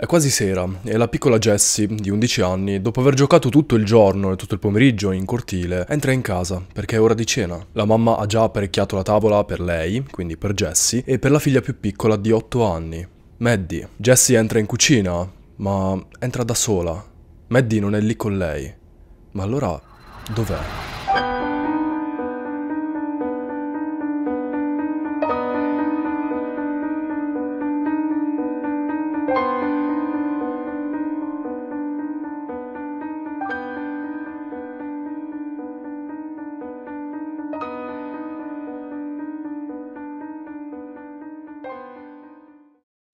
È quasi sera e la piccola Jessie, di 11 anni, dopo aver giocato tutto il giorno e tutto il pomeriggio in cortile, entra in casa perché è ora di cena. La mamma ha già apparecchiato la tavola per lei, quindi per Jessie, e per la figlia più piccola di 8 anni, Maddie. Jessie entra in cucina, ma entra da sola. Maddie non è lì con lei. Ma allora dov'è?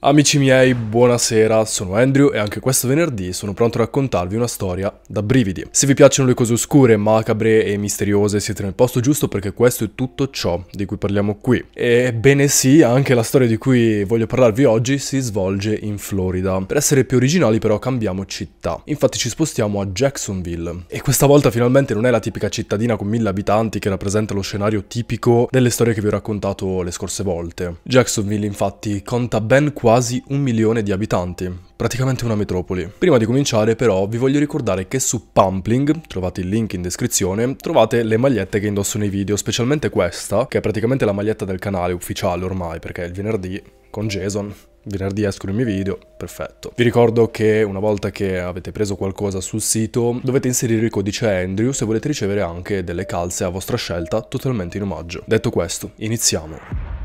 Amici miei, buonasera, sono Andrew e anche questo venerdì sono pronto a raccontarvi una storia da brividi. Se vi piacciono le cose oscure, macabre e misteriose, siete nel posto giusto perché questo è tutto ciò di cui parliamo qui. Ebbene sì, anche la storia di cui voglio parlarvi oggi si svolge in Florida. Per essere più originali però cambiamo città. Infatti ci spostiamo a Jacksonville. E questa volta finalmente non è la tipica cittadina con mille abitanti che rappresenta lo scenario tipico delle storie che vi ho raccontato le scorse volte. Jacksonville infatti conta ben 4 quasi un milione di abitanti, praticamente una metropoli. Prima di cominciare però vi voglio ricordare che su Pumpling, trovate il link in descrizione, trovate le magliette che indosso nei video, specialmente questa, che è praticamente la maglietta del canale ufficiale ormai, perché è il venerdì con Jason venerdì escono i miei video, perfetto. Vi ricordo che una volta che avete preso qualcosa sul sito dovete inserire il codice Andrew se volete ricevere anche delle calze a vostra scelta totalmente in omaggio. Detto questo, iniziamo.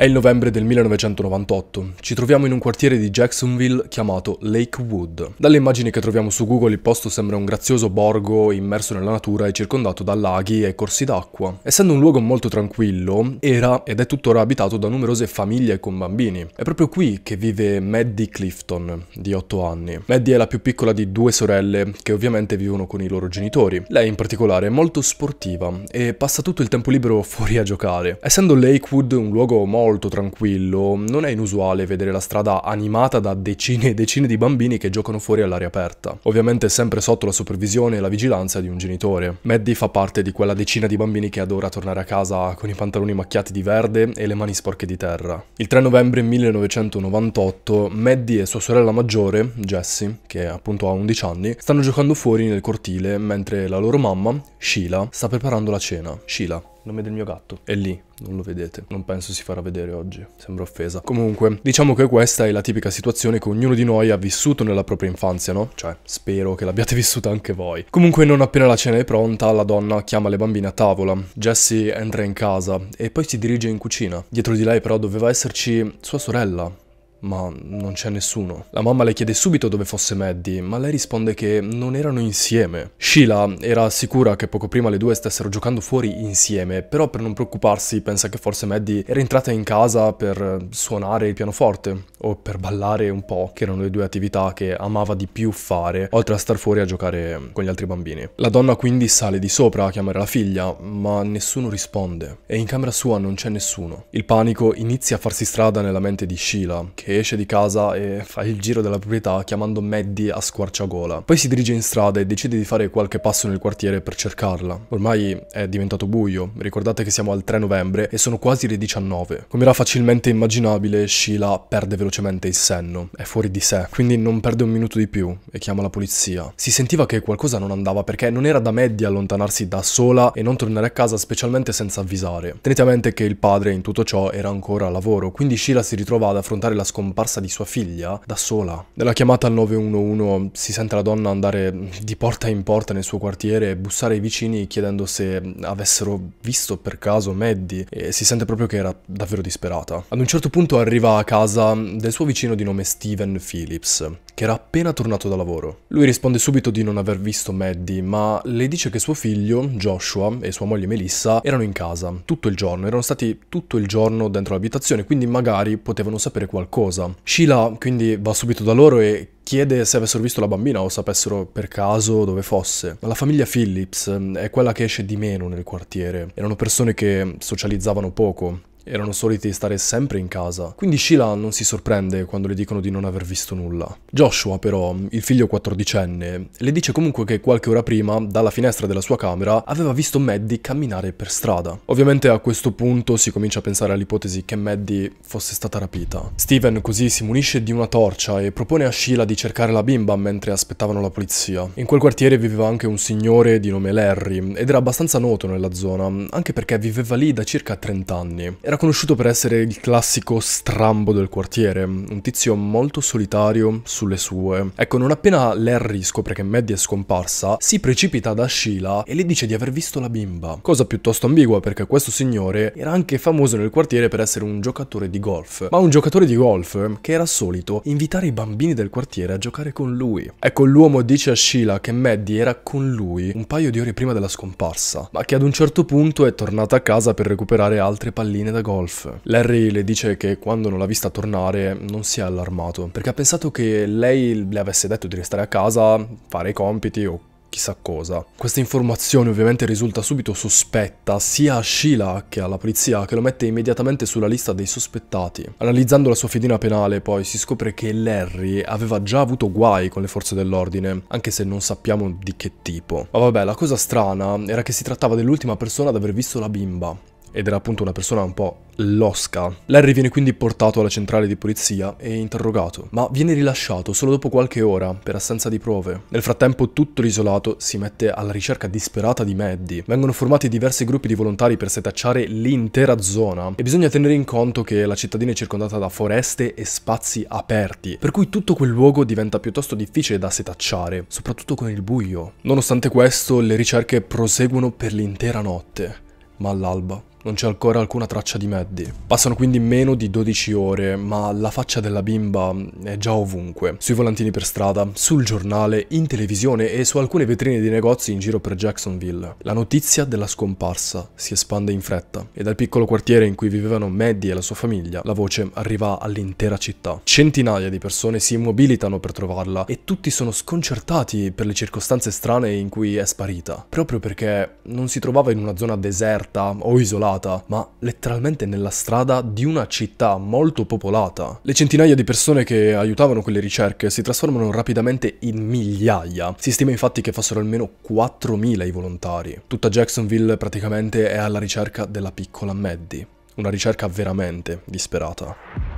È il novembre del 1998. Ci troviamo in un quartiere di Jacksonville chiamato Lakewood. Dalle immagini che troviamo su Google il posto sembra un grazioso borgo immerso nella natura e circondato da laghi e corsi d'acqua. Essendo un luogo molto tranquillo, era ed è tuttora abitato da numerose famiglie con bambini. È proprio qui che vive Maddie Clifton, di 8 anni. Maddie è la più piccola di due sorelle che ovviamente vivono con i loro genitori. Lei in particolare è molto sportiva e passa tutto il tempo libero fuori a giocare. Essendo Lakewood un luogo molto molto tranquillo, non è inusuale vedere la strada animata da decine e decine di bambini che giocano fuori all'aria aperta, ovviamente sempre sotto la supervisione e la vigilanza di un genitore. Maddie fa parte di quella decina di bambini che adora tornare a casa con i pantaloni macchiati di verde e le mani sporche di terra. Il 3 novembre 1998 Maddie e sua sorella maggiore, Jessie, che appunto ha 11 anni, stanno giocando fuori nel cortile mentre la loro mamma, Sheila, sta preparando la cena. Sheila, nome del mio gatto. È lì, non lo vedete. Non penso si farà vedere oggi. Sembra offesa. Comunque, diciamo che questa è la tipica situazione che ognuno di noi ha vissuto nella propria infanzia, no? Cioè, spero che l'abbiate vissuta anche voi. Comunque, non appena la cena è pronta, la donna chiama le bambine a tavola. Jessie entra in casa e poi si dirige in cucina. Dietro di lei però doveva esserci sua sorella, ma non c'è nessuno. La mamma le chiede subito dove fosse Maddie, ma lei risponde che non erano insieme. Sheila era sicura che poco prima le due stessero giocando fuori insieme, però per non preoccuparsi pensa che forse Maddie era entrata in casa per suonare il pianoforte o per ballare un po', che erano le due attività che amava di più fare, oltre a star fuori a giocare con gli altri bambini. La donna quindi sale di sopra a chiamare la figlia, ma nessuno risponde e in camera sua non c'è nessuno. Il panico inizia a farsi strada nella mente di Sheila, che esce di casa e fa il giro della proprietà chiamando Maddie a squarciagola. Poi si dirige in strada e decide di fare qualche passo nel quartiere per cercarla. Ormai è diventato buio, ricordate che siamo al 3 novembre e sono quasi le 19. Come era facilmente immaginabile, Sheila perde velocemente velocemente il senno, è fuori di sé, quindi non perde un minuto di più e chiama la polizia. Si sentiva che qualcosa non andava perché non era da me di allontanarsi da sola e non tornare a casa specialmente senza avvisare. Tenete a mente che il padre in tutto ciò era ancora a lavoro, quindi Sheila si ritrova ad affrontare la scomparsa di sua figlia da sola. Nella chiamata al 911 si sente la donna andare di porta in porta nel suo quartiere e bussare ai vicini chiedendo se avessero visto per caso Maddie e si sente proprio che era davvero disperata. Ad un certo punto arriva a casa del suo vicino di nome Steven Phillips, che era appena tornato da lavoro. Lui risponde subito di non aver visto Maddie, ma le dice che suo figlio, Joshua, e sua moglie Melissa erano in casa tutto il giorno, erano stati tutto il giorno dentro l'abitazione, quindi magari potevano sapere qualcosa. Sheila quindi va subito da loro e chiede se avessero visto la bambina o sapessero per caso dove fosse. Ma la famiglia Phillips ehm, è quella che esce di meno nel quartiere. Erano persone che socializzavano poco, erano soliti stare sempre in casa, quindi Sheila non si sorprende quando le dicono di non aver visto nulla. Joshua però, il figlio quattordicenne, le dice comunque che qualche ora prima, dalla finestra della sua camera, aveva visto Maddie camminare per strada. Ovviamente a questo punto si comincia a pensare all'ipotesi che Maddie fosse stata rapita. Steven così si munisce di una torcia e propone a Sheila di cercare la bimba mentre aspettavano la polizia. In quel quartiere viveva anche un signore di nome Larry ed era abbastanza noto nella zona, anche perché viveva lì da circa 30 anni. Era conosciuto per essere il classico strambo del quartiere, un tizio molto solitario sulle sue. Ecco, non appena Larry scopre che Maddie è scomparsa, si precipita da Sheila e le dice di aver visto la bimba. Cosa piuttosto ambigua perché questo signore era anche famoso nel quartiere per essere un giocatore di golf, ma un giocatore di golf che era solito invitare i bambini del quartiere a giocare con lui. Ecco, l'uomo dice a Sheila che Maddie era con lui un paio di ore prima della scomparsa, ma che ad un certo punto è tornata a casa per recuperare altre palline da golf golf. Larry le dice che quando non l'ha vista tornare non si è allarmato, perché ha pensato che lei le avesse detto di restare a casa, fare i compiti o chissà cosa. Questa informazione ovviamente risulta subito sospetta sia a Sheila che alla polizia che lo mette immediatamente sulla lista dei sospettati. Analizzando la sua fedina penale poi si scopre che Larry aveva già avuto guai con le forze dell'ordine, anche se non sappiamo di che tipo. Ma vabbè, la cosa strana era che si trattava dell'ultima persona ad aver visto la bimba, ed era appunto una persona un po' losca. Larry viene quindi portato alla centrale di polizia e interrogato, ma viene rilasciato solo dopo qualche ora per assenza di prove. Nel frattempo tutto l'isolato si mette alla ricerca disperata di Maddie. Vengono formati diversi gruppi di volontari per setacciare l'intera zona e bisogna tenere in conto che la cittadina è circondata da foreste e spazi aperti, per cui tutto quel luogo diventa piuttosto difficile da setacciare, soprattutto con il buio. Nonostante questo, le ricerche proseguono per l'intera notte, ma all'alba non c'è ancora alcuna traccia di Maddie. Passano quindi meno di 12 ore, ma la faccia della bimba mm, è già ovunque. Sui volantini per strada, sul giornale, in televisione e su alcune vetrine di negozi in giro per Jacksonville. La notizia della scomparsa si espande in fretta e dal piccolo quartiere in cui vivevano Maddie e la sua famiglia, la voce arriva all'intera città. Centinaia di persone si immobilitano per trovarla e tutti sono sconcertati per le circostanze strane in cui è sparita, proprio perché non si trovava in una zona deserta o isolata popolata, ma letteralmente nella strada di una città molto popolata. Le centinaia di persone che aiutavano quelle ricerche si trasformano rapidamente in migliaia. Si stima infatti che fossero almeno 4.000 i volontari. Tutta Jacksonville praticamente è alla ricerca della piccola Maddie. Una ricerca veramente disperata.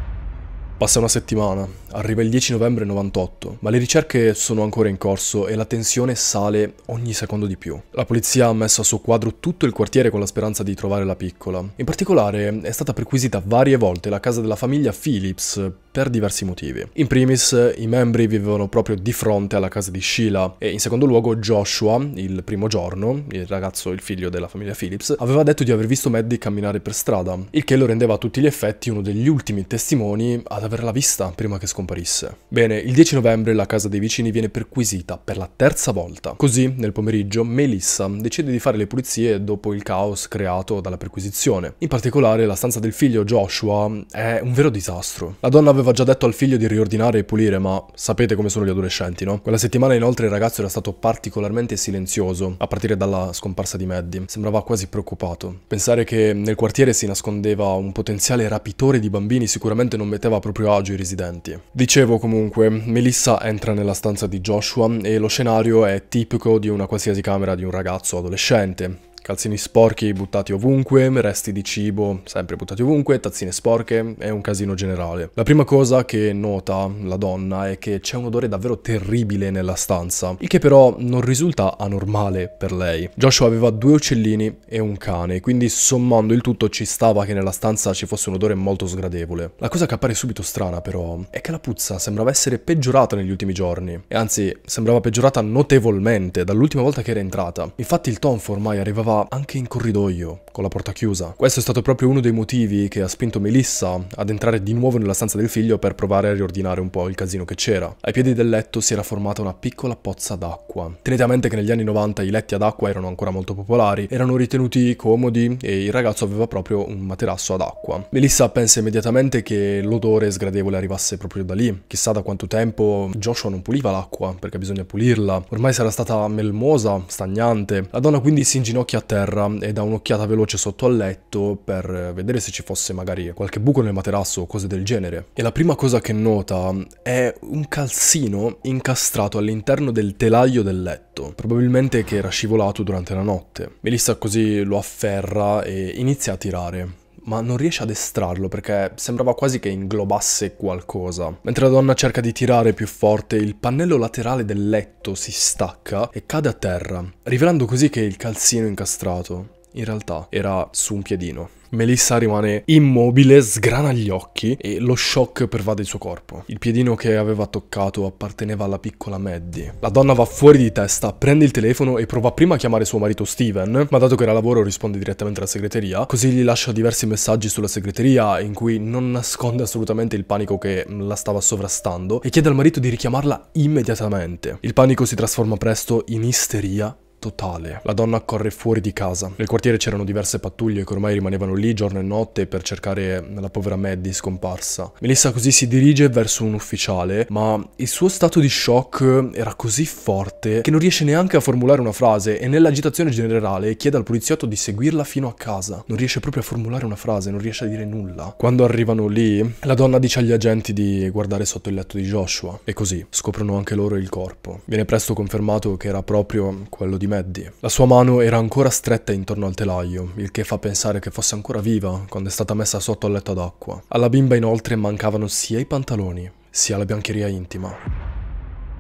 Passa una settimana, arriva il 10 novembre 98, ma le ricerche sono ancora in corso e la tensione sale ogni secondo di più. La polizia ha messo a suo quadro tutto il quartiere con la speranza di trovare la piccola. In particolare è stata perquisita varie volte la casa della famiglia Phillips per diversi motivi. In primis, i membri vivevano proprio di fronte alla casa di Sheila e in secondo luogo Joshua, il primo giorno, il ragazzo, il figlio della famiglia Phillips, aveva detto di aver visto Maddie camminare per strada, il che lo rendeva a tutti gli effetti uno degli ultimi testimoni ad aver averla vista prima che scomparisse. Bene, il 10 novembre la casa dei vicini viene perquisita per la terza volta. Così, nel pomeriggio, Melissa decide di fare le pulizie dopo il caos creato dalla perquisizione. In particolare, la stanza del figlio Joshua è un vero disastro. La donna aveva già detto al figlio di riordinare e pulire, ma sapete come sono gli adolescenti, no? Quella settimana inoltre il ragazzo era stato particolarmente silenzioso, a partire dalla scomparsa di Maddie. Sembrava quasi preoccupato. Pensare che nel quartiere si nascondeva un potenziale rapitore di bambini sicuramente non metteva proprio proprio agio i residenti. Dicevo comunque, Melissa entra nella stanza di Joshua e lo scenario è tipico di una qualsiasi camera di un ragazzo adolescente. Calzini sporchi buttati ovunque, resti di cibo sempre buttati ovunque, tazzine sporche, è un casino generale. La prima cosa che nota la donna è che c'è un odore davvero terribile nella stanza, il che però non risulta anormale per lei. Joshua aveva due uccellini e un cane, quindi sommando il tutto ci stava che nella stanza ci fosse un odore molto sgradevole. La cosa che appare subito strana però è che la puzza sembrava essere peggiorata negli ultimi giorni, e anzi sembrava peggiorata notevolmente dall'ultima volta che era entrata. Infatti il tonfo ormai arrivava anche in corridoio, con la porta chiusa. Questo è stato proprio uno dei motivi che ha spinto Melissa ad entrare di nuovo nella stanza del figlio per provare a riordinare un po' il casino che c'era. Ai piedi del letto si era formata una piccola pozza d'acqua. Tenete a mente che negli anni 90 i letti ad acqua erano ancora molto popolari, erano ritenuti comodi e il ragazzo aveva proprio un materasso ad acqua. Melissa pensa immediatamente che l'odore sgradevole arrivasse proprio da lì. Chissà da quanto tempo Joshua non puliva l'acqua, perché bisogna pulirla. Ormai sarà stata melmosa, stagnante. La donna quindi si inginocchia a terra e dà un'occhiata veloce sotto al letto per vedere se ci fosse magari qualche buco nel materasso o cose del genere. E la prima cosa che nota è un calzino incastrato all'interno del telaio del letto, probabilmente che era scivolato durante la notte. Melissa così lo afferra e inizia a tirare ma non riesce ad estrarlo perché sembrava quasi che inglobasse qualcosa. Mentre la donna cerca di tirare più forte, il pannello laterale del letto si stacca e cade a terra, rivelando così che il calzino incastrato in realtà era su un piedino. Melissa rimane immobile, sgrana gli occhi e lo shock pervade il suo corpo. Il piedino che aveva toccato apparteneva alla piccola Maddie. La donna va fuori di testa, prende il telefono e prova prima a chiamare suo marito Steven, ma dato che era a lavoro risponde direttamente alla segreteria, così gli lascia diversi messaggi sulla segreteria in cui non nasconde assolutamente il panico che la stava sovrastando e chiede al marito di richiamarla immediatamente. Il panico si trasforma presto in isteria totale. La donna corre fuori di casa. Nel quartiere c'erano diverse pattuglie che ormai rimanevano lì giorno e notte per cercare la povera Maddie scomparsa. Melissa così si dirige verso un ufficiale, ma il suo stato di shock era così forte che non riesce neanche a formulare una frase e nell'agitazione generale chiede al poliziotto di seguirla fino a casa. Non riesce proprio a formulare una frase, non riesce a dire nulla. Quando arrivano lì, la donna dice agli agenti di guardare sotto il letto di Joshua e così scoprono anche loro il corpo. Viene presto confermato che era proprio quello di Maddie. La sua mano era ancora stretta intorno al telaio, il che fa pensare che fosse ancora viva quando è stata messa sotto al letto d'acqua. Alla bimba inoltre mancavano sia i pantaloni, sia la biancheria intima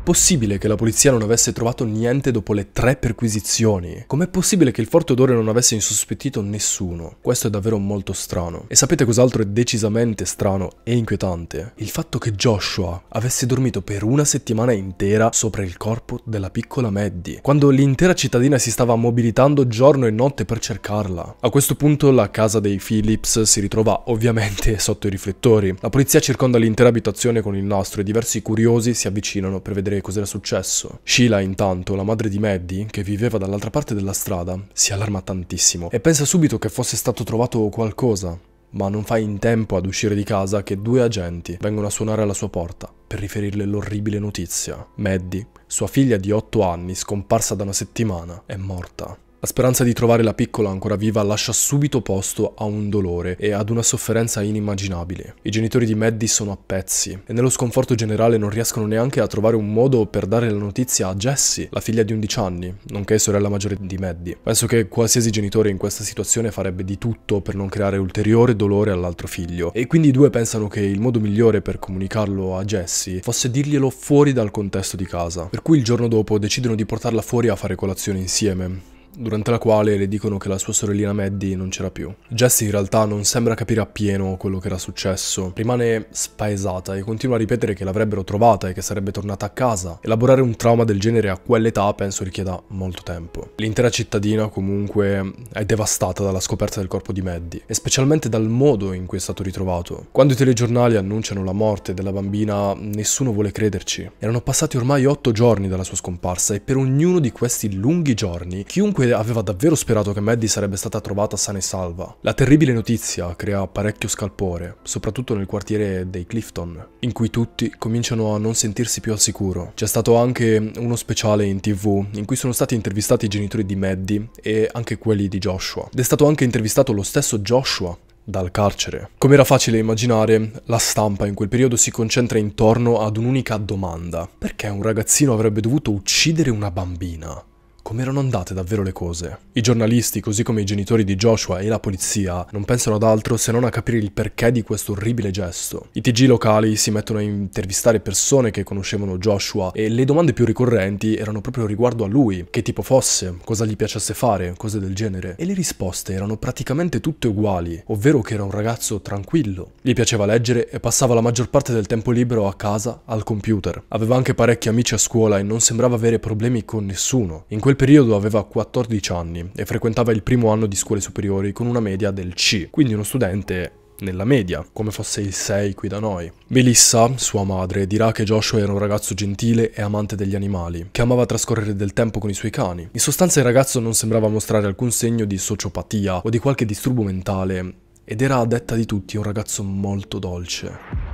possibile che la polizia non avesse trovato niente dopo le tre perquisizioni? Com'è possibile che il forte odore non avesse insospettito nessuno? Questo è davvero molto strano. E sapete cos'altro è decisamente strano e inquietante? Il fatto che Joshua avesse dormito per una settimana intera sopra il corpo della piccola Maddie, quando l'intera cittadina si stava mobilitando giorno e notte per cercarla. A questo punto la casa dei Phillips si ritrova ovviamente sotto i riflettori. La polizia circonda l'intera abitazione con il nastro e diversi curiosi si avvicinano per vedere cos'era successo. Sheila, intanto, la madre di Maddie, che viveva dall'altra parte della strada, si allarma tantissimo e pensa subito che fosse stato trovato qualcosa, ma non fa in tempo ad uscire di casa che due agenti vengono a suonare alla sua porta per riferirle l'orribile notizia. Maddie, sua figlia di 8 anni, scomparsa da una settimana, è morta. La speranza di trovare la piccola ancora viva lascia subito posto a un dolore e ad una sofferenza inimmaginabile. I genitori di Maddie sono a pezzi e nello sconforto generale non riescono neanche a trovare un modo per dare la notizia a Jessie, la figlia di 11 anni, nonché sorella maggiore di Maddie. Penso che qualsiasi genitore in questa situazione farebbe di tutto per non creare ulteriore dolore all'altro figlio e quindi i due pensano che il modo migliore per comunicarlo a Jessie fosse dirglielo fuori dal contesto di casa. Per cui il giorno dopo decidono di portarla fuori a fare colazione insieme durante la quale le dicono che la sua sorellina Maddie non c'era più. Jessie in realtà non sembra capire appieno quello che era successo, rimane spaesata e continua a ripetere che l'avrebbero trovata e che sarebbe tornata a casa. Elaborare un trauma del genere a quell'età penso richieda molto tempo. L'intera cittadina comunque è devastata dalla scoperta del corpo di Maddie e specialmente dal modo in cui è stato ritrovato. Quando i telegiornali annunciano la morte della bambina nessuno vuole crederci. Erano passati ormai otto giorni dalla sua scomparsa e per ognuno di questi lunghi giorni chiunque e aveva davvero sperato che Maddie sarebbe stata trovata sana e salva. La terribile notizia crea parecchio scalpore, soprattutto nel quartiere dei Clifton, in cui tutti cominciano a non sentirsi più al sicuro. C'è stato anche uno speciale in tv in cui sono stati intervistati i genitori di Maddie e anche quelli di Joshua. Ed è stato anche intervistato lo stesso Joshua dal carcere. Come era facile immaginare, la stampa in quel periodo si concentra intorno ad un'unica domanda. Perché un ragazzino avrebbe dovuto uccidere una bambina? come erano andate davvero le cose. I giornalisti, così come i genitori di Joshua e la polizia, non pensano ad altro se non a capire il perché di questo orribile gesto. I TG locali si mettono a intervistare persone che conoscevano Joshua e le domande più ricorrenti erano proprio riguardo a lui, che tipo fosse, cosa gli piacesse fare, cose del genere. E le risposte erano praticamente tutte uguali, ovvero che era un ragazzo tranquillo. Gli piaceva leggere e passava la maggior parte del tempo libero a casa al computer. Aveva anche parecchi amici a scuola e non sembrava avere problemi con nessuno. In quel periodo aveva 14 anni e frequentava il primo anno di scuole superiori con una media del C, quindi uno studente nella media, come fosse il 6 qui da noi. Melissa, sua madre, dirà che Joshua era un ragazzo gentile e amante degli animali, che amava trascorrere del tempo con i suoi cani. In sostanza il ragazzo non sembrava mostrare alcun segno di sociopatia o di qualche disturbo mentale ed era a detta di tutti un ragazzo molto dolce.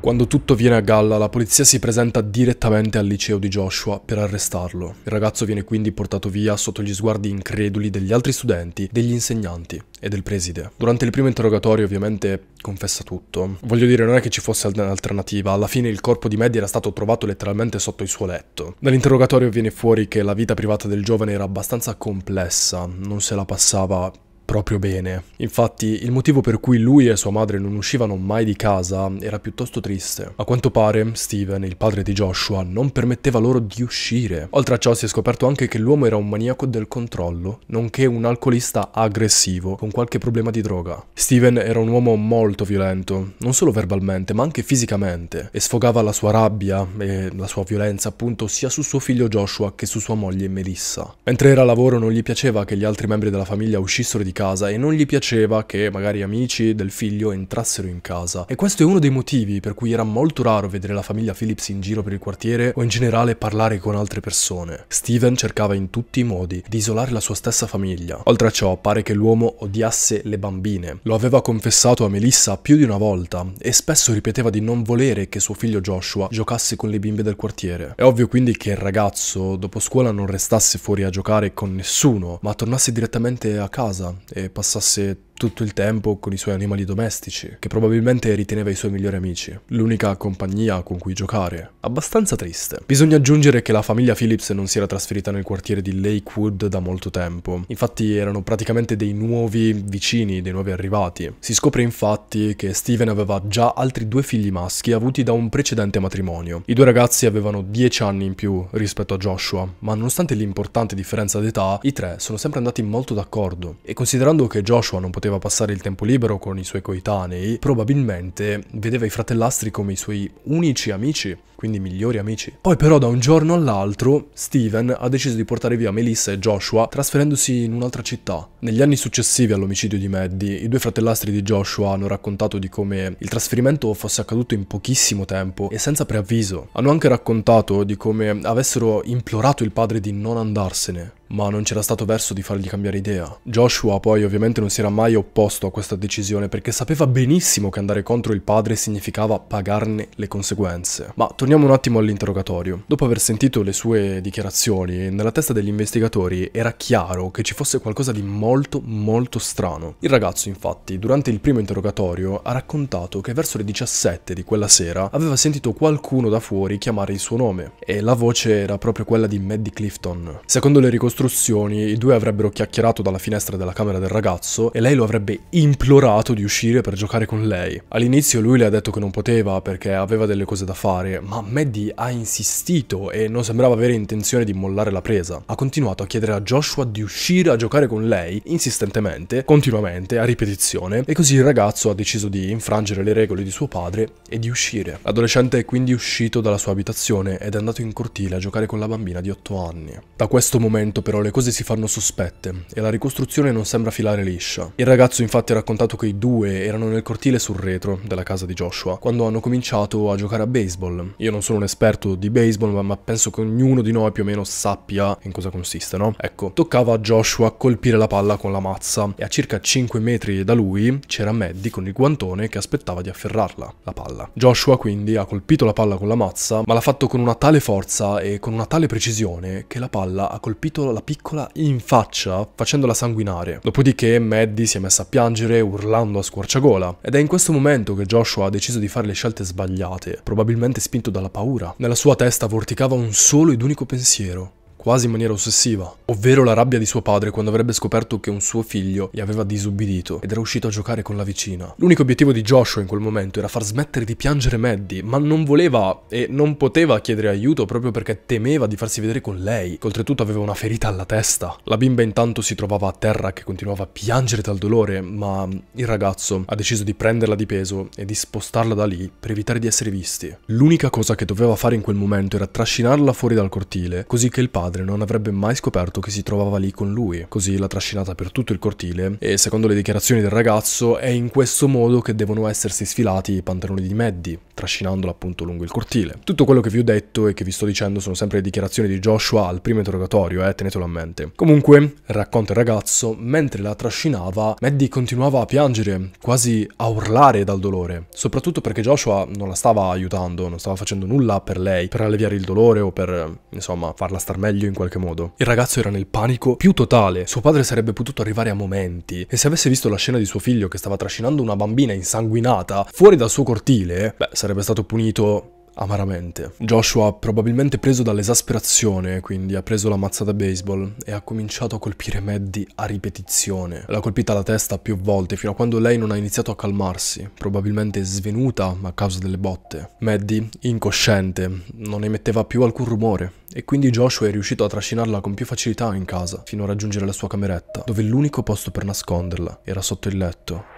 Quando tutto viene a galla, la polizia si presenta direttamente al liceo di Joshua per arrestarlo. Il ragazzo viene quindi portato via sotto gli sguardi increduli degli altri studenti, degli insegnanti e del preside. Durante il primo interrogatorio ovviamente confessa tutto. Voglio dire, non è che ci fosse un'alternativa, alla fine il corpo di Maddie era stato trovato letteralmente sotto il suo letto. Dall'interrogatorio viene fuori che la vita privata del giovane era abbastanza complessa, non se la passava proprio bene. Infatti il motivo per cui lui e sua madre non uscivano mai di casa era piuttosto triste. A quanto pare Steven, il padre di Joshua, non permetteva loro di uscire. Oltre a ciò si è scoperto anche che l'uomo era un maniaco del controllo, nonché un alcolista aggressivo con qualche problema di droga. Steven era un uomo molto violento, non solo verbalmente ma anche fisicamente, e sfogava la sua rabbia e la sua violenza appunto sia su suo figlio Joshua che su sua moglie Melissa. Mentre era a lavoro non gli piaceva che gli altri membri della famiglia uscissero di casa e non gli piaceva che magari amici del figlio entrassero in casa. E questo è uno dei motivi per cui era molto raro vedere la famiglia Phillips in giro per il quartiere o in generale parlare con altre persone. Steven cercava in tutti i modi di isolare la sua stessa famiglia. Oltre a ciò pare che l'uomo odiasse le bambine. Lo aveva confessato a Melissa più di una volta e spesso ripeteva di non volere che suo figlio Joshua giocasse con le bimbe del quartiere. È ovvio quindi che il ragazzo dopo scuola non restasse fuori a giocare con nessuno, ma tornasse direttamente a casa é, passar a ser tutto il tempo con i suoi animali domestici, che probabilmente riteneva i suoi migliori amici, l'unica compagnia con cui giocare. Abbastanza triste. Bisogna aggiungere che la famiglia Phillips non si era trasferita nel quartiere di Lakewood da molto tempo, infatti erano praticamente dei nuovi vicini, dei nuovi arrivati. Si scopre infatti che Steven aveva già altri due figli maschi avuti da un precedente matrimonio. I due ragazzi avevano 10 anni in più rispetto a Joshua, ma nonostante l'importante differenza d'età, i tre sono sempre andati molto d'accordo, e considerando che Joshua non poteva poteva passare il tempo libero con i suoi coetanei, probabilmente vedeva i fratellastri come i suoi unici amici quindi migliori amici. Poi però da un giorno all'altro Steven ha deciso di portare via Melissa e Joshua trasferendosi in un'altra città. Negli anni successivi all'omicidio di Maddie, i due fratellastri di Joshua hanno raccontato di come il trasferimento fosse accaduto in pochissimo tempo e senza preavviso. Hanno anche raccontato di come avessero implorato il padre di non andarsene, ma non c'era stato verso di fargli cambiare idea. Joshua poi ovviamente non si era mai opposto a questa decisione perché sapeva benissimo che andare contro il padre significava pagarne le conseguenze. Ma torniamo Torniamo un attimo all'interrogatorio. Dopo aver sentito le sue dichiarazioni, nella testa degli investigatori era chiaro che ci fosse qualcosa di molto molto strano. Il ragazzo, infatti, durante il primo interrogatorio ha raccontato che verso le 17 di quella sera aveva sentito qualcuno da fuori chiamare il suo nome e la voce era proprio quella di Maddie Clifton. Secondo le ricostruzioni, i due avrebbero chiacchierato dalla finestra della camera del ragazzo e lei lo avrebbe implorato di uscire per giocare con lei. All'inizio lui le ha detto che non poteva perché aveva delle cose da fare, ma ma Maddie ha insistito e non sembrava avere intenzione di mollare la presa. Ha continuato a chiedere a Joshua di uscire a giocare con lei, insistentemente, continuamente, a ripetizione, e così il ragazzo ha deciso di infrangere le regole di suo padre e di uscire. L'adolescente è quindi uscito dalla sua abitazione ed è andato in cortile a giocare con la bambina di 8 anni. Da questo momento però le cose si fanno sospette e la ricostruzione non sembra filare liscia. Il ragazzo infatti ha raccontato che i due erano nel cortile sul retro della casa di Joshua quando hanno cominciato a giocare a baseball. Il io non sono un esperto di baseball, ma, ma penso che ognuno di noi più o meno sappia in cosa consiste, no? Ecco, toccava a Joshua colpire la palla con la mazza e a circa 5 metri da lui c'era Maddie con il guantone che aspettava di afferrarla, la palla. Joshua quindi ha colpito la palla con la mazza, ma l'ha fatto con una tale forza e con una tale precisione che la palla ha colpito la piccola in faccia facendola sanguinare. Dopodiché Maddie si è messa a piangere urlando a squarciagola ed è in questo momento che Joshua ha deciso di fare le scelte sbagliate, probabilmente spinto da dalla paura. Nella sua testa vorticava un solo ed unico pensiero, quasi in maniera ossessiva, ovvero la rabbia di suo padre quando avrebbe scoperto che un suo figlio gli aveva disubbidito ed era uscito a giocare con la vicina. L'unico obiettivo di Joshua in quel momento era far smettere di piangere Maddie, ma non voleva e non poteva chiedere aiuto proprio perché temeva di farsi vedere con lei, che oltretutto aveva una ferita alla testa. La bimba intanto si trovava a terra che continuava a piangere dal dolore, ma il ragazzo ha deciso di prenderla di peso e di spostarla da lì per evitare di essere visti. L'unica cosa che doveva fare in quel momento era trascinarla fuori dal cortile, così che il padre madre non avrebbe mai scoperto che si trovava lì con lui, così l'ha trascinata per tutto il cortile e secondo le dichiarazioni del ragazzo è in questo modo che devono essersi sfilati i pantaloni di Maddie, trascinandola appunto lungo il cortile. Tutto quello che vi ho detto e che vi sto dicendo sono sempre le dichiarazioni di Joshua al primo interrogatorio, eh, tenetelo a mente. Comunque, racconta il ragazzo, mentre la trascinava, Maddie continuava a piangere, quasi a urlare dal dolore, soprattutto perché Joshua non la stava aiutando, non stava facendo nulla per lei, per alleviare il dolore o per, insomma, farla star meglio meglio in qualche modo. Il ragazzo era nel panico più totale, suo padre sarebbe potuto arrivare a momenti e se avesse visto la scena di suo figlio che stava trascinando una bambina insanguinata fuori dal suo cortile, beh, sarebbe stato punito amaramente. Joshua, probabilmente preso dall'esasperazione, quindi ha preso la mazza da baseball e ha cominciato a colpire Maddie a ripetizione. L'ha colpita alla testa più volte fino a quando lei non ha iniziato a calmarsi, probabilmente svenuta a causa delle botte. Maddie, incosciente, non emetteva più alcun rumore e quindi Joshua è riuscito a trascinarla con più facilità in casa fino a raggiungere la sua cameretta, dove l'unico posto per nasconderla era sotto il letto.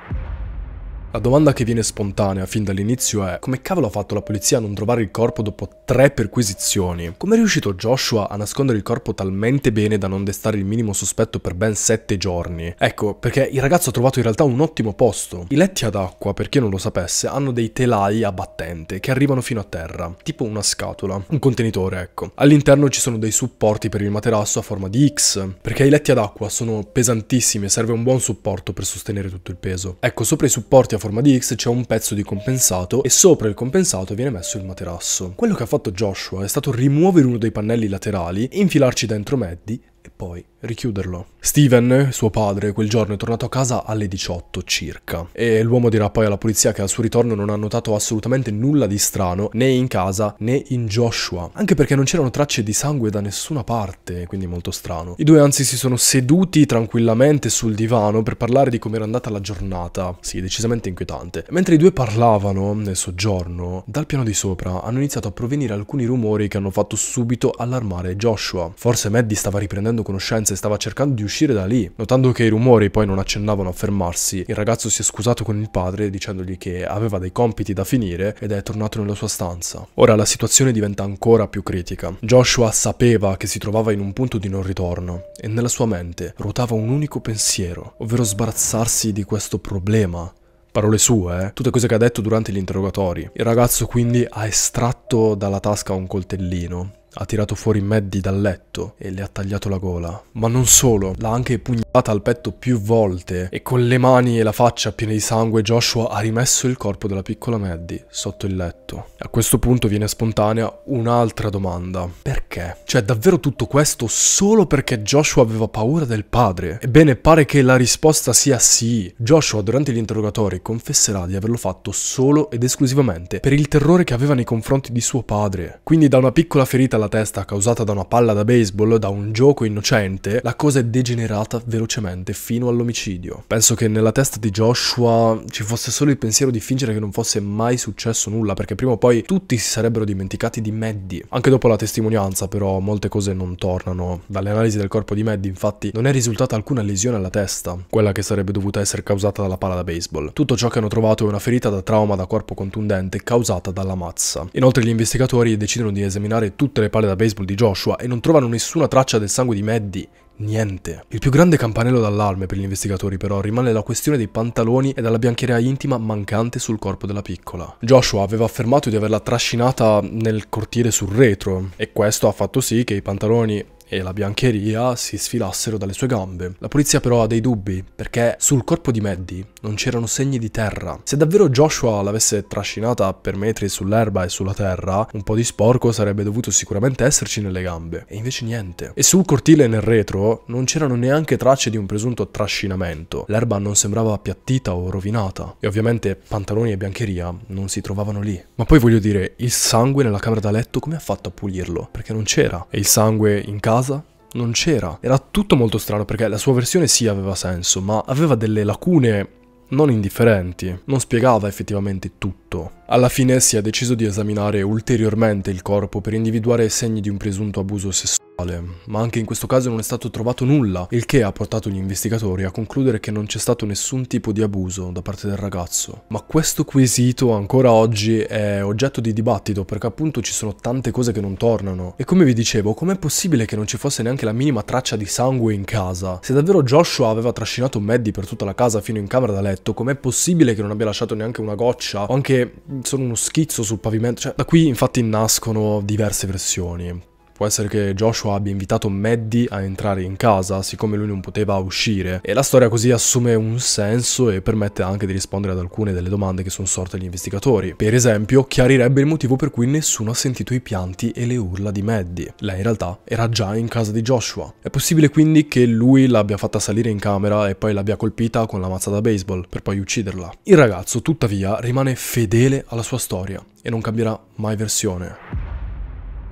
La domanda che viene spontanea fin dall'inizio è come cavolo ha fatto la polizia a non trovare il corpo dopo tre perquisizioni? Come è riuscito Joshua a nascondere il corpo talmente bene da non destare il minimo sospetto per ben sette giorni? Ecco, perché il ragazzo ha trovato in realtà un ottimo posto. I letti ad acqua, per chi non lo sapesse, hanno dei telai a battente che arrivano fino a terra, tipo una scatola, un contenitore ecco. All'interno ci sono dei supporti per il materasso a forma di X, perché i letti ad acqua sono pesantissimi e serve un buon supporto per sostenere tutto il peso. Ecco, sopra i supporti a forma di X c'è un pezzo di compensato e sopra il compensato viene messo il materasso. Quello che ha fatto Joshua è stato rimuovere uno dei pannelli laterali, infilarci dentro Maddie e poi richiuderlo. Steven, suo padre, quel giorno è tornato a casa alle 18 circa e l'uomo dirà poi alla polizia che al suo ritorno non ha notato assolutamente nulla di strano né in casa né in Joshua, anche perché non c'erano tracce di sangue da nessuna parte, quindi molto strano. I due anzi si sono seduti tranquillamente sul divano per parlare di come era andata la giornata, sì, decisamente inquietante. Mentre i due parlavano nel soggiorno, dal piano di sopra hanno iniziato a provenire alcuni rumori che hanno fatto subito allarmare Joshua. Forse Maddie stava riprendendo prendendo conoscenza e stava cercando di uscire da lì. Notando che i rumori poi non accennavano a fermarsi, il ragazzo si è scusato con il padre dicendogli che aveva dei compiti da finire ed è tornato nella sua stanza. Ora la situazione diventa ancora più critica. Joshua sapeva che si trovava in un punto di non ritorno e nella sua mente ruotava un unico pensiero, ovvero sbarazzarsi di questo problema Parole sue, eh? tutte cose che ha detto durante gli interrogatori. Il ragazzo quindi ha estratto dalla tasca un coltellino ha tirato fuori Maddie dal letto e le ha tagliato la gola. Ma non solo, l'ha anche pugnalata al petto più volte e con le mani e la faccia piene di sangue Joshua ha rimesso il corpo della piccola Maddie sotto il letto. A questo punto viene spontanea un'altra domanda. Perché? Cioè davvero tutto questo solo perché Joshua aveva paura del padre? Ebbene pare che la risposta sia sì. Joshua durante gli interrogatori confesserà di averlo fatto solo ed esclusivamente per il terrore che aveva nei confronti di suo padre. Quindi da una piccola ferita alla testa causata da una palla da baseball, da un gioco innocente, la cosa è degenerata velocemente fino all'omicidio. Penso che nella testa di Joshua ci fosse solo il pensiero di fingere che non fosse mai successo nulla, perché prima o poi tutti si sarebbero dimenticati di Maddie. Anche dopo la testimonianza, però, molte cose non tornano. Dalle analisi del corpo di Maddie, infatti, non è risultata alcuna lesione alla testa, quella che sarebbe dovuta essere causata dalla palla da baseball. Tutto ciò che hanno trovato è una ferita da trauma da corpo contundente causata dalla mazza. Inoltre gli investigatori decidono di esaminare tutte le le palle da baseball di Joshua e non trovano nessuna traccia del sangue di Maddie, Niente. Il più grande campanello d'allarme per gli investigatori però rimane la questione dei pantaloni e della biancheria intima mancante sul corpo della piccola. Joshua aveva affermato di averla trascinata nel cortile sul retro e questo ha fatto sì che i pantaloni e la biancheria si sfilassero dalle sue gambe. La polizia però ha dei dubbi, perché sul corpo di Maddie non c'erano segni di terra. Se davvero Joshua l'avesse trascinata per metri sull'erba e sulla terra, un po' di sporco sarebbe dovuto sicuramente esserci nelle gambe. E invece niente. E sul cortile nel retro non c'erano neanche tracce di un presunto trascinamento. L'erba non sembrava appiattita o rovinata. E ovviamente pantaloni e biancheria non si trovavano lì. Ma poi voglio dire, il sangue nella camera da letto come ha fatto a pulirlo? Perché non c'era. E il sangue in casa casa non c'era. Era tutto molto strano perché la sua versione sì aveva senso, ma aveva delle lacune non indifferenti. Non spiegava effettivamente tutto tutto. Alla fine si è deciso di esaminare ulteriormente il corpo per individuare segni di un presunto abuso sessuale ma anche in questo caso non è stato trovato nulla, il che ha portato gli investigatori a concludere che non c'è stato nessun tipo di abuso da parte del ragazzo. Ma questo quesito ancora oggi è oggetto di dibattito perché appunto ci sono tante cose che non tornano. E come vi dicevo, com'è possibile che non ci fosse neanche la minima traccia di sangue in casa? Se davvero Joshua aveva trascinato Maddie per tutta la casa fino in camera da letto, com'è possibile che non abbia lasciato neanche una goccia o anche sono uno schizzo sul pavimento. Cioè, da qui infatti nascono diverse versioni. Può essere che Joshua abbia invitato Maddie a entrare in casa, siccome lui non poteva uscire, e la storia così assume un senso e permette anche di rispondere ad alcune delle domande che sono sorte agli investigatori. Per esempio, chiarirebbe il motivo per cui nessuno ha sentito i pianti e le urla di Maddie. Lei in realtà era già in casa di Joshua. È possibile quindi che lui l'abbia fatta salire in camera e poi l'abbia colpita con la mazza da baseball, per poi ucciderla. Il ragazzo, tuttavia, rimane fedele alla sua storia e non cambierà mai versione.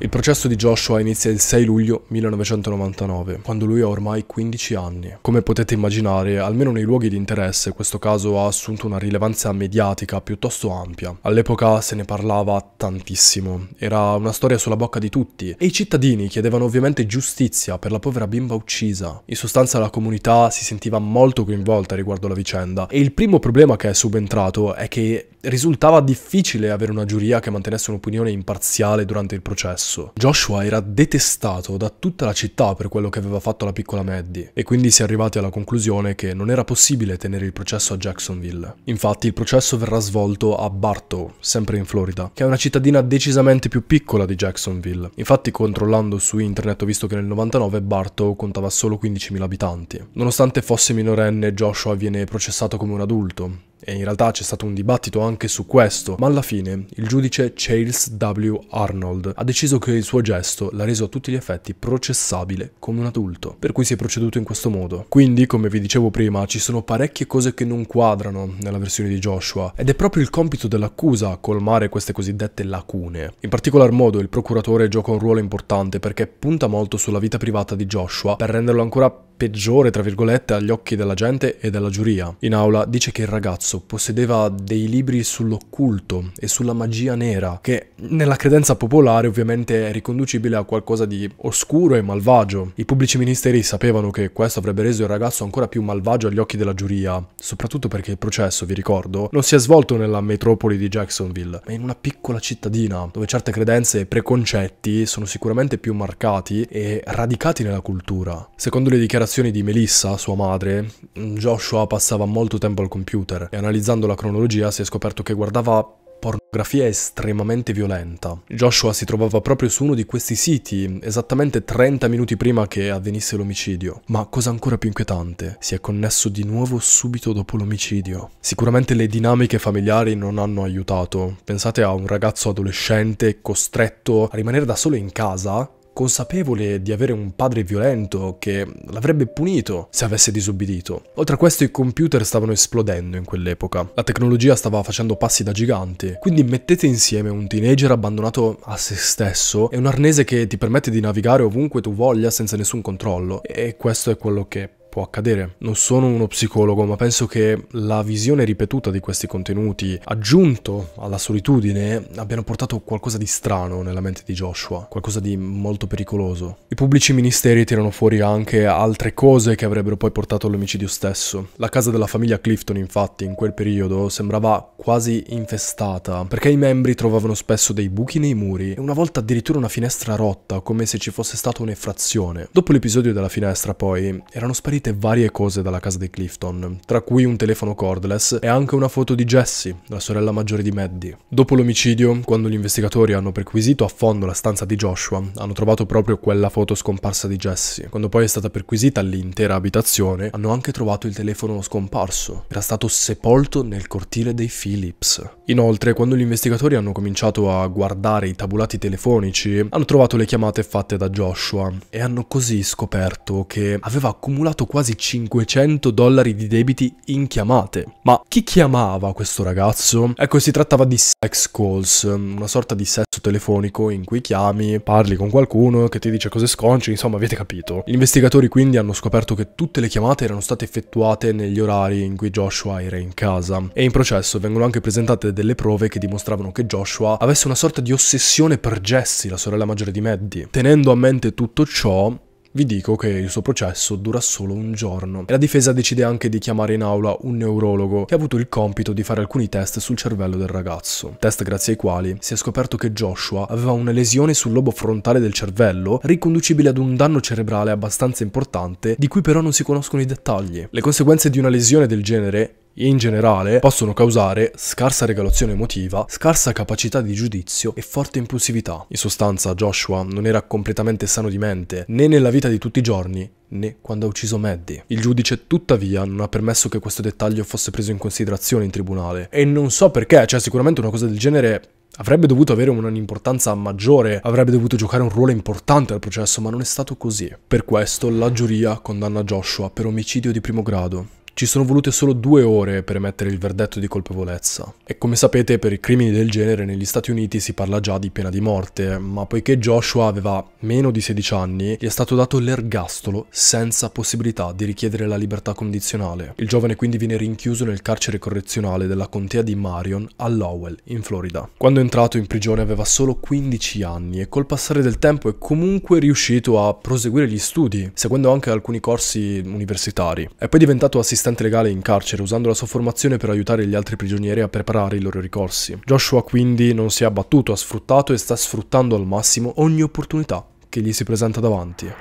Il processo di Joshua inizia il 6 luglio 1999, quando lui ha ormai 15 anni. Come potete immaginare, almeno nei luoghi di interesse, questo caso ha assunto una rilevanza mediatica piuttosto ampia. All'epoca se ne parlava tantissimo, era una storia sulla bocca di tutti, e i cittadini chiedevano ovviamente giustizia per la povera bimba uccisa. In sostanza la comunità si sentiva molto coinvolta riguardo alla vicenda, e il primo problema che è subentrato è che risultava difficile avere una giuria che mantenesse un'opinione imparziale durante il processo. Joshua era detestato da tutta la città per quello che aveva fatto la piccola Maddie e quindi si è arrivati alla conclusione che non era possibile tenere il processo a Jacksonville. Infatti il processo verrà svolto a Bartow, sempre in Florida, che è una cittadina decisamente più piccola di Jacksonville. Infatti controllando su internet ho visto che nel 99 Bartow contava solo 15.000 abitanti. Nonostante fosse minorenne, Joshua viene processato come un adulto e in realtà c'è stato un dibattito anche su questo, ma alla fine il giudice Charles W. Arnold ha deciso che il suo gesto l'ha reso a tutti gli effetti processabile come un adulto, per cui si è proceduto in questo modo. Quindi, come vi dicevo prima, ci sono parecchie cose che non quadrano nella versione di Joshua ed è proprio il compito dell'accusa colmare queste cosiddette lacune. In particolar modo il procuratore gioca un ruolo importante perché punta molto sulla vita privata di Joshua per renderlo ancora più peggiore, tra virgolette, agli occhi della gente e della giuria. In aula dice che il ragazzo possedeva dei libri sull'occulto e sulla magia nera, che nella credenza popolare ovviamente è riconducibile a qualcosa di oscuro e malvagio. I pubblici ministeri sapevano che questo avrebbe reso il ragazzo ancora più malvagio agli occhi della giuria, soprattutto perché il processo, vi ricordo, non si è svolto nella metropoli di Jacksonville, ma in una piccola cittadina, dove certe credenze e preconcetti sono sicuramente più marcati e radicati nella cultura. Secondo le dichiarazioni dichiarazioni di Melissa, sua madre, Joshua passava molto tempo al computer e analizzando la cronologia si è scoperto che guardava pornografia estremamente violenta. Joshua si trovava proprio su uno di questi siti esattamente 30 minuti prima che avvenisse l'omicidio. Ma cosa ancora più inquietante, si è connesso di nuovo subito dopo l'omicidio. Sicuramente le dinamiche familiari non hanno aiutato. Pensate a un ragazzo adolescente costretto a rimanere da solo in casa consapevole di avere un padre violento che l'avrebbe punito se avesse disobbedito. Oltre a questo i computer stavano esplodendo in quell'epoca, la tecnologia stava facendo passi da gigante, quindi mettete insieme un teenager abbandonato a se stesso e un arnese che ti permette di navigare ovunque tu voglia senza nessun controllo e questo è quello che può accadere. Non sono uno psicologo, ma penso che la visione ripetuta di questi contenuti, aggiunto alla solitudine, abbiano portato qualcosa di strano nella mente di Joshua, qualcosa di molto pericoloso. I pubblici ministeri tirano fuori anche altre cose che avrebbero poi portato all'omicidio stesso. La casa della famiglia Clifton, infatti, in quel periodo sembrava quasi infestata, perché i membri trovavano spesso dei buchi nei muri e una volta addirittura una finestra rotta, come se ci fosse stata un'effrazione. Dopo l'episodio della finestra, poi, erano sparite veramente varie cose dalla casa di Clifton, tra cui un telefono cordless e anche una foto di Jessie, la sorella maggiore di Maddie. Dopo l'omicidio, quando gli investigatori hanno perquisito a fondo la stanza di Joshua, hanno trovato proprio quella foto scomparsa di Jessie. Quando poi è stata perquisita l'intera abitazione, hanno anche trovato il telefono scomparso. Era stato sepolto nel cortile dei Phillips. Inoltre, quando gli investigatori hanno cominciato a guardare i tabulati telefonici, hanno trovato le chiamate fatte da Joshua e hanno così scoperto che aveva accumulato quasi 500 dollari di debiti in chiamate. Ma chi chiamava questo ragazzo? Ecco, si trattava di sex calls, una sorta di sesso telefonico in cui chiami, parli con qualcuno che ti dice cose sconce, insomma avete capito. Gli investigatori quindi hanno scoperto che tutte le chiamate erano state effettuate negli orari in cui Joshua era in casa e in processo vengono anche presentate delle prove che dimostravano che Joshua avesse una sorta di ossessione per Jessie, la sorella maggiore di Maddie. Tenendo a mente tutto ciò, vi dico che il suo processo dura solo un giorno. La difesa decide anche di chiamare in aula un neurologo che ha avuto il compito di fare alcuni test sul cervello del ragazzo, test grazie ai quali si è scoperto che Joshua aveva una lesione sul lobo frontale del cervello riconducibile ad un danno cerebrale abbastanza importante di cui però non si conoscono i dettagli. Le conseguenze di una lesione del genere in generale possono causare scarsa regolazione emotiva, scarsa capacità di giudizio e forte impulsività. In sostanza Joshua non era completamente sano di mente né nella vita di tutti i giorni né quando ha ucciso Maddie. Il giudice tuttavia non ha permesso che questo dettaglio fosse preso in considerazione in tribunale e non so perché, cioè sicuramente una cosa del genere avrebbe dovuto avere un'importanza maggiore, avrebbe dovuto giocare un ruolo importante al processo, ma non è stato così. Per questo la giuria condanna Joshua per omicidio di primo grado ci sono volute solo due ore per emettere il verdetto di colpevolezza. E come sapete per i crimini del genere negli Stati Uniti si parla già di pena di morte, ma poiché Joshua aveva meno di 16 anni gli è stato dato l'ergastolo senza possibilità di richiedere la libertà condizionale. Il giovane quindi viene rinchiuso nel carcere correzionale della contea di Marion a Lowell, in Florida. Quando è entrato in prigione aveva solo 15 anni e col passare del tempo è comunque riuscito a proseguire gli studi, seguendo anche alcuni corsi universitari. È poi diventato assistente assistente legale in carcere usando la sua formazione per aiutare gli altri prigionieri a preparare i loro ricorsi. Joshua quindi non si è abbattuto, ha sfruttato e sta sfruttando al massimo ogni opportunità che gli si presenta davanti.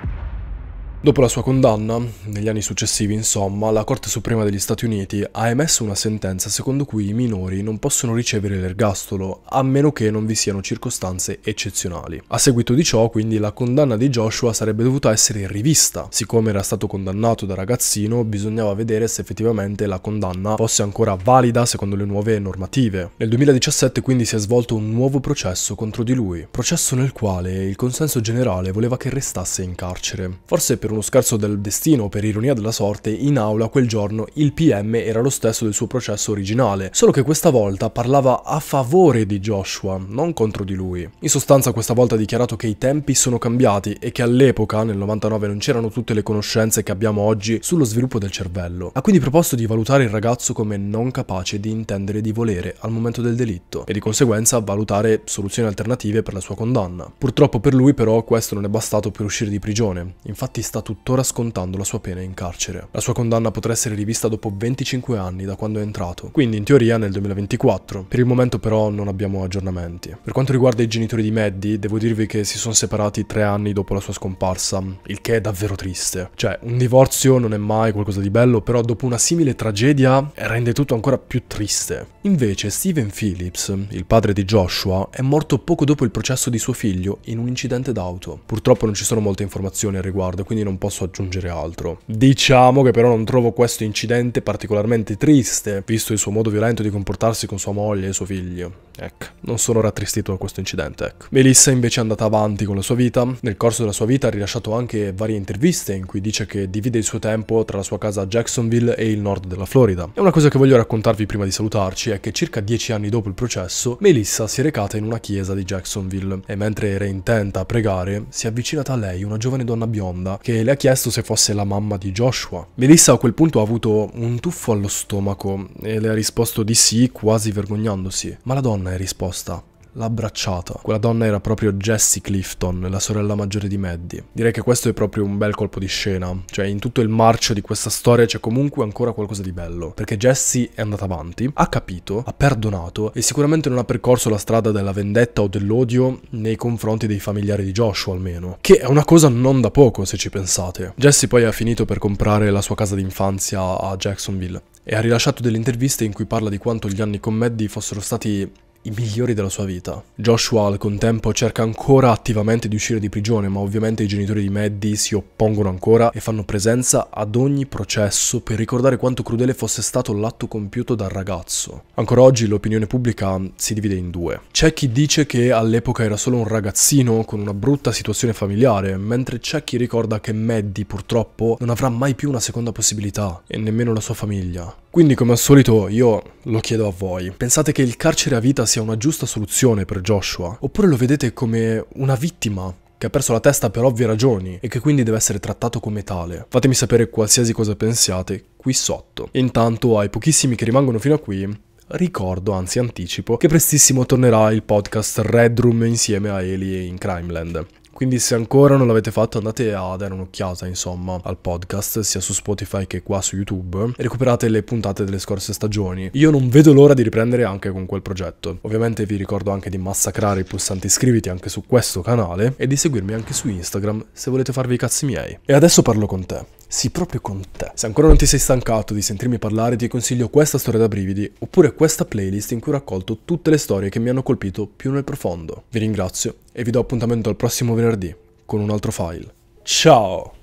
Dopo la sua condanna, negli anni successivi insomma, la Corte Suprema degli Stati Uniti ha emesso una sentenza secondo cui i minori non possono ricevere l'ergastolo a meno che non vi siano circostanze eccezionali. A seguito di ciò, quindi, la condanna di Joshua sarebbe dovuta essere rivista. Siccome era stato condannato da ragazzino, bisognava vedere se effettivamente la condanna fosse ancora valida secondo le nuove normative. Nel 2017 quindi si è svolto un nuovo processo contro di lui, processo nel quale il consenso generale voleva che restasse in carcere. Forse per per uno scherzo del destino o per ironia della sorte, in aula quel giorno il PM era lo stesso del suo processo originale, solo che questa volta parlava a favore di Joshua, non contro di lui. In sostanza questa volta ha dichiarato che i tempi sono cambiati e che all'epoca, nel 99, non c'erano tutte le conoscenze che abbiamo oggi sullo sviluppo del cervello. Ha quindi proposto di valutare il ragazzo come non capace di intendere di volere al momento del delitto e di conseguenza valutare soluzioni alternative per la sua condanna. Purtroppo per lui però questo non è bastato per uscire di prigione, infatti sta sta tuttora scontando la sua pena in carcere. La sua condanna potrà essere rivista dopo 25 anni da quando è entrato, quindi in teoria nel 2024. Per il momento però non abbiamo aggiornamenti. Per quanto riguarda i genitori di Maddie, devo dirvi che si sono separati tre anni dopo la sua scomparsa, il che è davvero triste. Cioè, un divorzio non è mai qualcosa di bello, però dopo una simile tragedia eh, rende tutto ancora più triste. Invece Steven Phillips, il padre di Joshua, è morto poco dopo il processo di suo figlio in un incidente d'auto. Purtroppo non ci sono molte informazioni al riguardo, quindi non posso aggiungere altro. Diciamo che però non trovo questo incidente particolarmente triste, visto il suo modo violento di comportarsi con sua moglie e suo figlio. Ecco, non sono rattristito da questo incidente, ecco. Melissa invece è andata avanti con la sua vita. Nel corso della sua vita ha rilasciato anche varie interviste in cui dice che divide il suo tempo tra la sua casa a Jacksonville e il nord della Florida. E una cosa che voglio raccontarvi prima di salutarci è che circa dieci anni dopo il processo, Melissa si è recata in una chiesa di Jacksonville e mentre era intenta a pregare, si è avvicinata a lei una giovane donna bionda che le ha chiesto se fosse la mamma di Joshua. Melissa a quel punto ha avuto un tuffo allo stomaco e le ha risposto di sì quasi vergognandosi, ma la donna è risposta l'ha abbracciata. Quella donna era proprio Jessie Clifton, la sorella maggiore di Maddie. Direi che questo è proprio un bel colpo di scena, cioè in tutto il marcio di questa storia c'è comunque ancora qualcosa di bello, perché Jessie è andata avanti, ha capito, ha perdonato e sicuramente non ha percorso la strada della vendetta o dell'odio nei confronti dei familiari di Joshua almeno, che è una cosa non da poco se ci pensate. Jessie poi ha finito per comprare la sua casa d'infanzia a Jacksonville e ha rilasciato delle interviste in cui parla di quanto gli anni con Maddie fossero stati i migliori della sua vita. Joshua al contempo cerca ancora attivamente di uscire di prigione, ma ovviamente i genitori di Maddie si oppongono ancora e fanno presenza ad ogni processo per ricordare quanto crudele fosse stato l'atto compiuto dal ragazzo. Ancora oggi l'opinione pubblica si divide in due. C'è chi dice che all'epoca era solo un ragazzino con una brutta situazione familiare, mentre c'è chi ricorda che Maddie purtroppo non avrà mai più una seconda possibilità e nemmeno la sua famiglia. Quindi come al solito io lo chiedo a voi, pensate che il carcere a vita sia sia una giusta soluzione per Joshua, oppure lo vedete come una vittima che ha perso la testa per ovvie ragioni e che quindi deve essere trattato come tale. Fatemi sapere qualsiasi cosa pensiate qui sotto. Intanto ai pochissimi che rimangono fino a qui, ricordo, anzi anticipo, che prestissimo tornerà il podcast Red Room insieme a Eli in Crimeland. Quindi se ancora non l'avete fatto andate a dare un'occhiata insomma al podcast sia su Spotify che qua su YouTube e recuperate le puntate delle scorse stagioni. Io non vedo l'ora di riprendere anche con quel progetto. Ovviamente vi ricordo anche di massacrare il pulsante iscriviti anche su questo canale e di seguirmi anche su Instagram se volete farvi i cazzi miei. E adesso parlo con te. Sì, proprio con te. Se ancora non ti sei stancato di sentirmi parlare, ti consiglio questa storia da brividi, oppure questa playlist in cui ho raccolto tutte le storie che mi hanno colpito più nel profondo. Vi ringrazio e vi do appuntamento al prossimo venerdì con un altro file. Ciao!